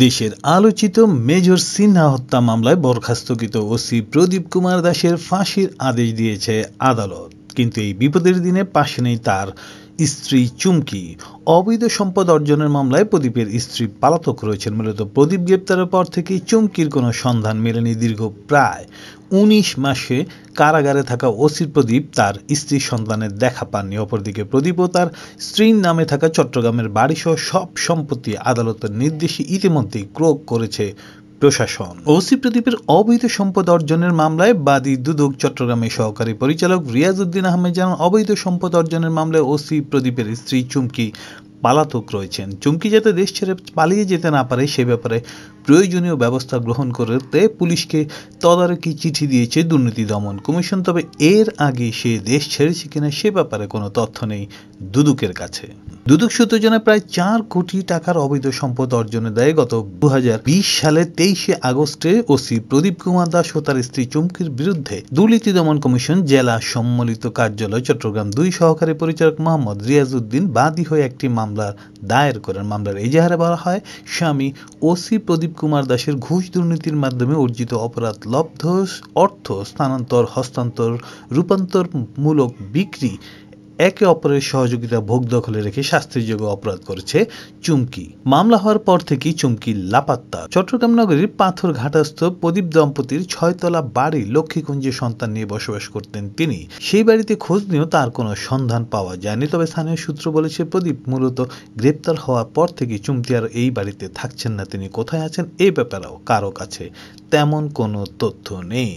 দেশের আলোচিত মেজর সিনহা হত্যা মামলায় বরখাস্তকৃত ওসি প্রদীপ কুমার দাসের ফাঁসির আদেশ দিয়েছে আদালত কিন্তু এই বিপদের দিনে পাশে নেই তার স্ত্রী চুমকি অবৈধ সম্পদ অর্জনের মামলায় প্রদীপের স্ত্রী পালাতক রয়েছেন মূলত প্রদীপ গ্রেপ্তারের পর থেকেই চুমকির কোনো সন্ধান মেলেনি দীর্ঘ প্রায় উনিশ মাসে কারাগারে থাকা ওসির প্রদীপ তার স্ত্রী সন্তানের দেখা পাননি অপরদিকে প্রদীপও তার স্ত্রীর নামে থাকা চট্টগ্রামের বাড়িসহ সব সম্পত্তি আদালতের নির্দেশে ইতিমধ্যেই ক্রোক করেছে প্রশাসন ওসি প্রদীপের অবৈধ সম্পদ অর্জনের মামলায় বাদী দুদক চট্টগ্রামের সহকারী পরিচালক রিয়াজউদ্দিন আহমেদ জানান অবৈধ সম্পদ অর্জনের মামলায় ওসি প্রদীপের স্ত্রী চুমকি পালাতক রয়েছেন চুমকি যাতে দেশ ছেড়ে পালিয়ে যেতে না পারে সে ব্যাপারে প্রয়োজনীয় ব্যবস্থা গ্রহণ করতে পুলিশকে তদারকি চিঠি দিয়েছে দুর্নীতি দমন কমিশন তবে এর আগে সে দেশ ছেড়েছে কিনা সে ব্যাপারে কোনো তথ্য নেই দুদুকের কাছে দুদক সূত্রজনে প্রায় চার কোটি টাকার অবৈধ সম্পদ অর্জনে দেয় গত দু সালে তেইশে আগস্টে ওসি প্রদীপ কুমার দাস ও তার স্ত্রী চুমকির বিরুদ্ধে দুর্নীতি দমন কমিশন জেলা সম্মিলিত কার্যালয় চট্টগ্রাম দুই সহকারী পরিচালক মোহাম্মদ রিয়াজ উদ্দিন বাদী হয়ে একটি মামলা মামলা দায়ের করেন মামলার এজাহারে বলা হয় স্বামী ওসি প্রদীপ কুমার দাসের ঘুষ দুর্নীতির মাধ্যমে অর্জিত অপরাধ লব্ধ অর্থ স্থানান্তর হস্তান্তর রূপান্তরমূলক বিক্রি একে অপরের সহযোগিতা ভোগ দখলে রেখে শাস্তিযোগ্য অপরাধ করেছে চুমকি মামলা হওয়ার পর থেকেই চুমকি লাপাত্তা চট্টগ্রাম নগরীর পাথর ঘাটাস্থ প্রদীপ দম্পতির ছয়তলা বাড়ি লক্ষ্মীকুঞ্জে সন্তান নিয়ে বসবাস করতেন তিনি সেই বাড়িতে খোঁজ নিয়েও তার কোনো সন্ধান পাওয়া যায়নি তবে স্থানীয় সূত্র বলেছে প্রদীপ মূলত গ্রেপ্তার হওয়ার পর থেকে চুমকি আর এই বাড়িতে থাকছেন না তিনি কোথায় আছেন এই ব্যাপারেও কারো কাছে তেমন কোনো তথ্য নেই